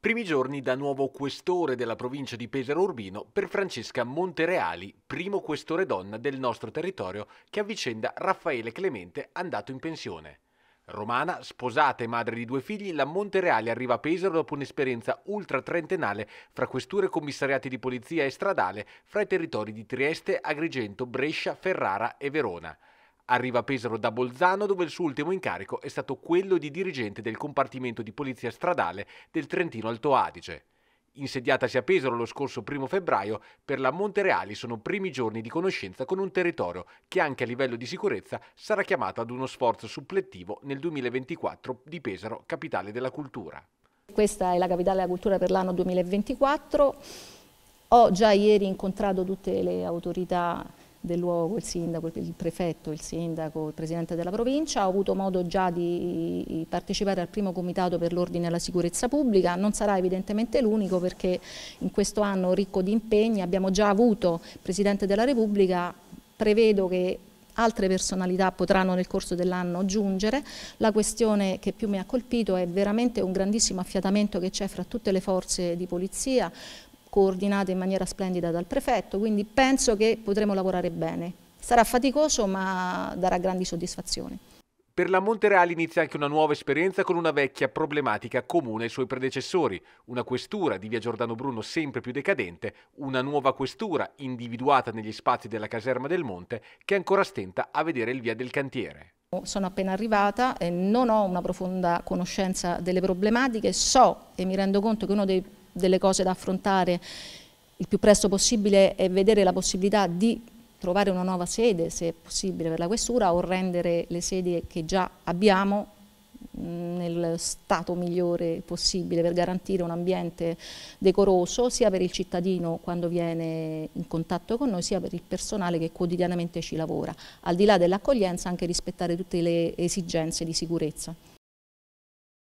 Primi giorni da nuovo questore della provincia di Pesaro Urbino per Francesca Montereali, primo questore donna del nostro territorio che avvicenda Raffaele Clemente andato in pensione. Romana, sposata e madre di due figli, la Montereale arriva a Pesaro dopo un'esperienza ultra trentennale fra questure commissariati di polizia e stradale fra i territori di Trieste, Agrigento, Brescia, Ferrara e Verona. Arriva a Pesaro da Bolzano dove il suo ultimo incarico è stato quello di dirigente del compartimento di polizia stradale del Trentino Alto Adige. Insediatasi a Pesaro lo scorso primo febbraio, per la Montereali sono primi giorni di conoscenza con un territorio che anche a livello di sicurezza sarà chiamato ad uno sforzo supplettivo nel 2024 di Pesaro, capitale della cultura. Questa è la capitale della cultura per l'anno 2024. Ho già ieri incontrato tutte le autorità del luogo, il sindaco, il prefetto, il sindaco, il presidente della provincia, ho avuto modo già di partecipare al primo comitato per l'ordine e la sicurezza pubblica, non sarà evidentemente l'unico perché in questo anno ricco di impegni abbiamo già avuto il presidente della Repubblica, prevedo che altre personalità potranno nel corso dell'anno giungere. La questione che più mi ha colpito è veramente un grandissimo affiatamento che c'è fra tutte le forze di polizia, coordinate in maniera splendida dal prefetto, quindi penso che potremo lavorare bene. Sarà faticoso ma darà grandi soddisfazioni. Per la Montereale inizia anche una nuova esperienza con una vecchia problematica comune ai suoi predecessori, una questura di via Giordano Bruno sempre più decadente, una nuova questura individuata negli spazi della caserma del Monte che ancora stenta a vedere il via del cantiere. Sono appena arrivata, e non ho una profonda conoscenza delle problematiche, so e mi rendo conto che uno dei delle cose da affrontare il più presto possibile è vedere la possibilità di trovare una nuova sede, se è possibile, per la questura o rendere le sedi che già abbiamo mm, nel stato migliore possibile per garantire un ambiente decoroso sia per il cittadino quando viene in contatto con noi sia per il personale che quotidianamente ci lavora. Al di là dell'accoglienza anche rispettare tutte le esigenze di sicurezza.